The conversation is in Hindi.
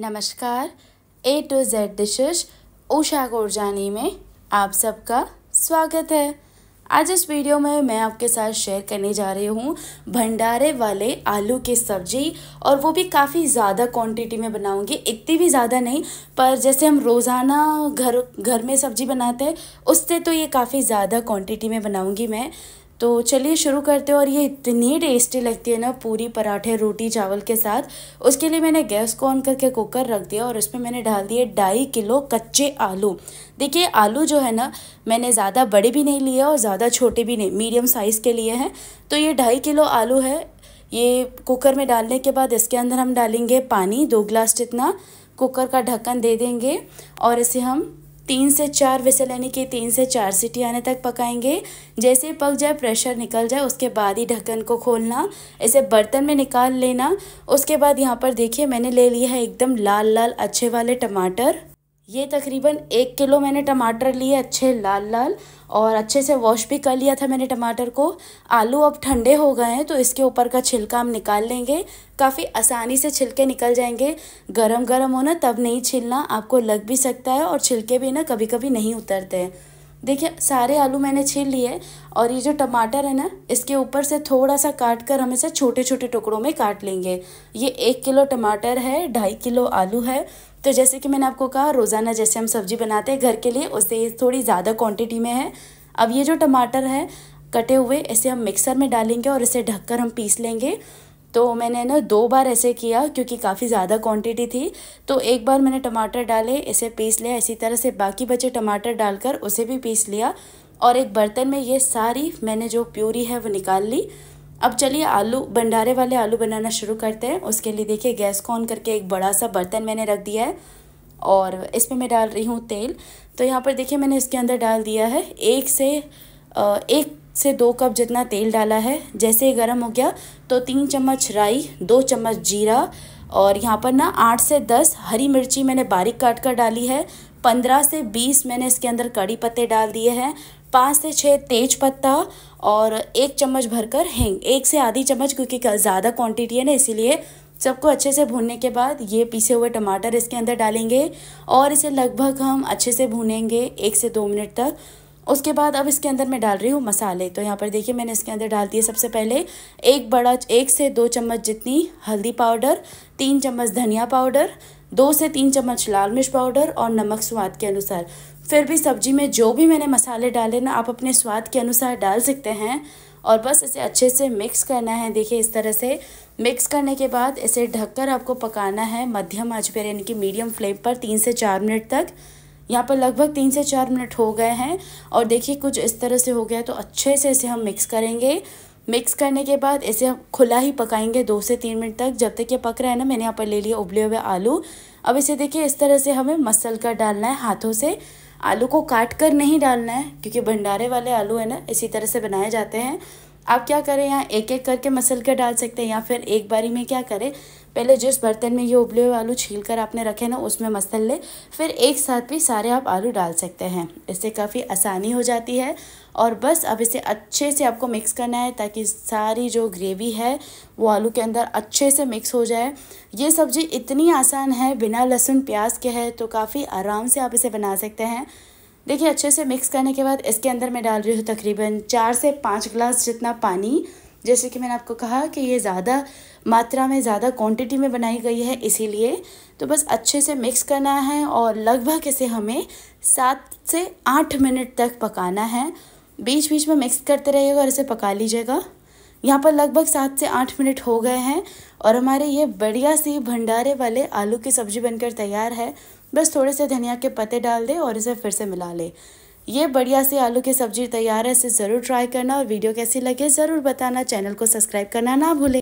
नमस्कार A to Z dishes Usha Gorjani में आप सबका स्वागत है आज इस वीडियो में मैं आपके साथ शेयर करने जा रही हूँ भंडारे वाले आलू की सब्ज़ी और वो भी काफ़ी ज़्यादा क्वांटिटी में बनाऊँगी इतनी भी ज़्यादा नहीं पर जैसे हम रोज़ाना घर घर में सब्ज़ी बनाते हैं उससे तो ये काफ़ी ज़्यादा क्वांटिटी में बनाऊँगी मैं तो चलिए शुरू करते हैं और ये इतनी टेस्टी लगती है ना पूरी पराठे रोटी चावल के साथ उसके लिए मैंने गैस को ऑन करके कुकर रख दिया और उसमें मैंने डाल दिए ढाई किलो कच्चे आलू देखिए आलू जो है ना मैंने ज़्यादा बड़े भी नहीं लिए और ज़्यादा छोटे भी नहीं मीडियम साइज़ के लिए हैं तो ये ढाई किलो आलू है ये कुकर में डालने के बाद इसके अंदर हम डालेंगे पानी दो ग्लास जितना कुकर का ढक्कन दे देंगे और इसे हम तीन से चार विसल यानी कि तीन से चार सीटी आने तक पकाएंगे जैसे पक जाए प्रेशर निकल जाए उसके बाद ही ढक्कन को खोलना इसे बर्तन में निकाल लेना उसके बाद यहाँ पर देखिए मैंने ले लिया है एकदम लाल लाल अच्छे वाले टमाटर ये तकरीबन एक किलो मैंने टमाटर लिए अच्छे लाल लाल और अच्छे से वॉश भी कर लिया था मैंने टमाटर को आलू अब ठंडे हो गए हैं तो इसके ऊपर का छिलका हम निकाल लेंगे काफ़ी आसानी से छिलके निकल जाएंगे गरम गरम हो ना तब नहीं छिलना आपको लग भी सकता है और छिलके भी ना कभी कभी नहीं उतरते हैं देखिए सारे आलू मैंने छील लिए और ये जो टमाटर है ना इसके ऊपर से थोड़ा सा काट कर हम इसे छोटे छोटे टुकड़ों में काट लेंगे ये एक किलो टमाटर है ढाई किलो आलू है तो जैसे कि मैंने आपको कहा रोज़ाना जैसे हम सब्जी बनाते हैं घर के लिए उससे थोड़ी ज़्यादा क्वांटिटी में है अब ये जो टमाटर है कटे हुए इसे हम मिक्सर में डालेंगे और इसे ढककर हम पीस लेंगे तो मैंने ना दो बार ऐसे किया क्योंकि काफ़ी ज़्यादा क्वांटिटी थी तो एक बार मैंने टमाटर डाले इसे पीस लिया इसी तरह से बाकी बचे टमाटर डालकर उसे भी पीस लिया और एक बर्तन में ये सारी मैंने जो प्यूरी है वो निकाल ली अब चलिए आलू भंडारे वाले आलू बनाना शुरू करते हैं उसके लिए देखिए गैस को ऑन करके एक बड़ा सा बर्तन मैंने रख दिया है और इसमें मैं डाल रही हूँ तेल तो यहाँ पर देखिए मैंने इसके अंदर डाल दिया है एक से एक से दो कप जितना तेल डाला है जैसे ही गर्म हो गया तो तीन चम्मच राई दो चम्मच जीरा और यहाँ पर ना आठ से दस हरी मिर्ची मैंने बारीक काट कर डाली है पंद्रह से बीस मैंने इसके अंदर कड़ी पत्ते डाल दिए हैं पाँच से छः तेज पत्ता और एक चम्मच भरकर हेंग एक से आधी चम्मच क्योंकि ज़्यादा क्वांटिटी है ना इसीलिए सबको अच्छे से भूनने के बाद ये पीसे हुए टमाटर इसके अंदर डालेंगे और इसे लगभग हम अच्छे से भूनेंगे एक से दो मिनट तक उसके बाद अब इसके अंदर मैं डाल रही हूँ मसाले तो यहाँ पर देखिए मैंने इसके अंदर डाल दिए सबसे पहले एक बड़ा एक से दो चम्मच जितनी हल्दी पाउडर तीन चम्मच धनिया पाउडर दो से तीन चम्मच लाल मिर्च पाउडर और नमक स्वाद के अनुसार फिर भी सब्जी में जो भी मैंने मसाले डाले ना आप अपने स्वाद के अनुसार डाल सकते हैं और बस इसे अच्छे से मिक्स करना है देखिए इस तरह से मिक्स करने के बाद इसे ढककर आपको पकाना है मध्यम आंच पर यानी कि मीडियम फ्लेम पर तीन से चार मिनट तक यहाँ पर लगभग तीन से चार मिनट हो गए हैं और देखिए कुछ इस तरह से हो गया तो अच्छे से इसे हम मिक्स करेंगे मिक्स करने के बाद इसे हम खुला ही पकाएंगे दो से तीन मिनट तक जब तक ये पक रहा है ना मैंने यहाँ पर ले लिया उबले हुए आलू अब इसे देखिए इस तरह से हमें मसल कर डालना है हाथों से आलू को काट कर नहीं डालना है क्योंकि भंडारे वाले आलू है ना इसी तरह से बनाए जाते हैं आप क्या करें यहाँ एक एक करके मसल कर डाल सकते हैं या फिर एक बारी में क्या करें पहले जिस बर्तन में ये उबले हुए आलू छील कर आपने रखे ना उसमें मसल ले फिर एक साथ भी सारे आप आलू डाल सकते हैं इससे काफ़ी आसानी हो जाती है और बस अब इसे अच्छे से आपको मिक्स करना है ताकि सारी जो ग्रेवी है वो आलू के अंदर अच्छे से मिक्स हो जाए ये सब्ज़ी इतनी आसान है बिना लहसुन प्याज के है तो काफ़ी आराम से आप इसे बना सकते हैं देखिए अच्छे से मिक्स करने के बाद इसके अंदर मैं डाल रही हूँ तकरीबन चार से पाँच ग्लास जितना पानी जैसे कि मैंने आपको कहा कि ये ज़्यादा मात्रा में ज़्यादा क्वांटिटी में बनाई गई है इसीलिए तो बस अच्छे से मिक्स करना है और लगभग इसे हमें सात से आठ मिनट तक पकाना है बीच बीच में मिक्स करते रहिएगा और इसे पका लीजिएगा यहाँ पर लगभग सात से आठ मिनट हो गए हैं और हमारे ये बढ़िया सी भंडारे वाले आलू की सब्ज़ी बनकर तैयार है बस थोड़े से धनिया के पत्ते डाल दे और इसे फिर से मिला लें ये बढ़िया सी आलू की सब्जी तैयार है इसे ज़रूर ट्राई करना और वीडियो कैसी लगे ज़रूर बताना चैनल को सब्सक्राइब करना ना भूलें